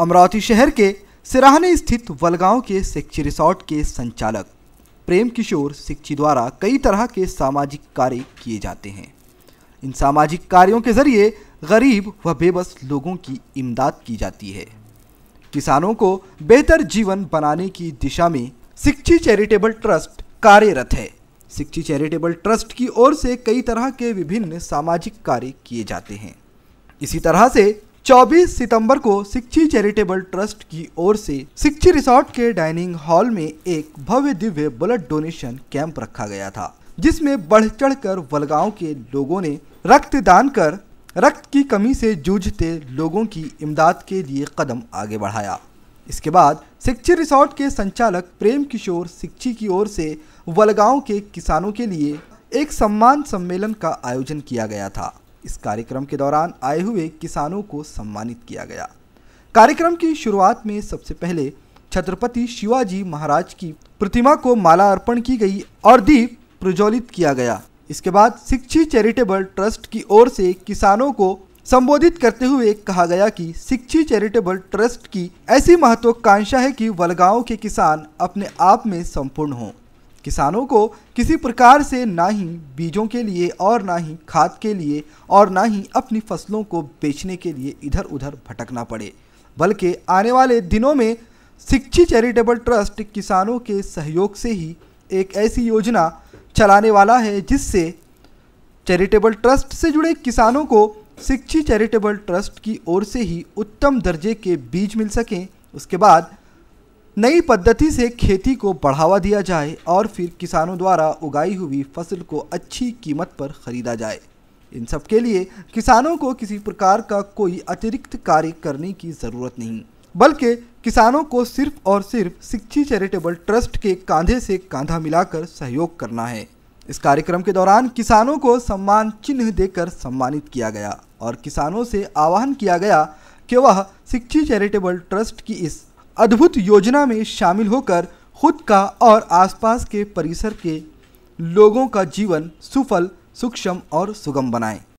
अमरावती शहर के सिराहने स्थित वलगांव के सिक्ची रिसोर्ट के संचालक प्रेम किशोर सिक्ची द्वारा कई तरह के सामाजिक कार्य किए जाते हैं इन सामाजिक कार्यों के जरिए गरीब व बेबस लोगों की इमदाद की जाती है किसानों को बेहतर जीवन बनाने की दिशा में सिक्ची चैरिटेबल ट्रस्ट कार्यरत है सिक्ची चैरिटेबल ट्रस्ट की ओर से कई तरह के विभिन्न सामाजिक कार्य किए जाते हैं इसी तरह से 24 सितंबर को शिक्षी चैरिटेबल ट्रस्ट की ओर से सिक्छी रिसोर्ट के डाइनिंग हॉल में एक भव्य दिव्य ब्लड डोनेशन कैंप रखा गया था जिसमें बढ़ चढ़ कर वलगांव के लोगों ने रक्त दान कर रक्त की कमी से जूझते लोगों की इमदाद के लिए कदम आगे बढ़ाया इसके बाद सिक्छी रिसोर्ट के संचालक प्रेम किशोर शिक्षी की ओर से वलगांव के किसानों के लिए एक सम्मान सम्मेलन का आयोजन किया गया था इस कार्यक्रम के दौरान आए हुए किसानों को सम्मानित किया गया कार्यक्रम की शुरुआत में सबसे पहले छत्रपति शिवाजी महाराज की प्रतिमा को माला अर्पण की गई और दीप प्रज्वलित किया गया इसके बाद शिक्षी चैरिटेबल ट्रस्ट की ओर से किसानों को संबोधित करते हुए कहा गया कि शिक्षी चैरिटेबल ट्रस्ट की ऐसी महत्वाकांक्षा है कि वलगांव के किसान अपने आप में संपूर्ण हों किसानों को किसी प्रकार से ना ही बीजों के लिए और ना ही खाद के लिए और ना ही अपनी फसलों को बेचने के लिए इधर उधर भटकना पड़े बल्कि आने वाले दिनों में शिक्षी चैरिटेबल ट्रस्ट किसानों के सहयोग से ही एक ऐसी योजना चलाने वाला है जिससे चैरिटेबल ट्रस्ट से जुड़े किसानों को शिक्षी चैरिटेबल ट्रस्ट की ओर से ही उत्तम दर्जे के बीज मिल सकें उसके बाद नई पद्धति से खेती को बढ़ावा दिया जाए और फिर किसानों द्वारा उगाई हुई फसल को अच्छी कीमत पर खरीदा जाए इन सब के लिए किसानों को किसी प्रकार का कोई अतिरिक्त कार्य करने की ज़रूरत नहीं बल्कि किसानों को सिर्फ और सिर्फ शिक्षी चैरिटेबल ट्रस्ट के कांधे से कांधा मिलाकर सहयोग करना है इस कार्यक्रम के दौरान किसानों को सम्मान चिन्ह देकर सम्मानित किया गया और किसानों से आह्वान किया गया कि वह शिक्षी चैरिटेबल ट्रस्ट की इस अद्भुत योजना में शामिल होकर खुद का और आसपास के परिसर के लोगों का जीवन सुफल सूक्ष्म और सुगम बनाएं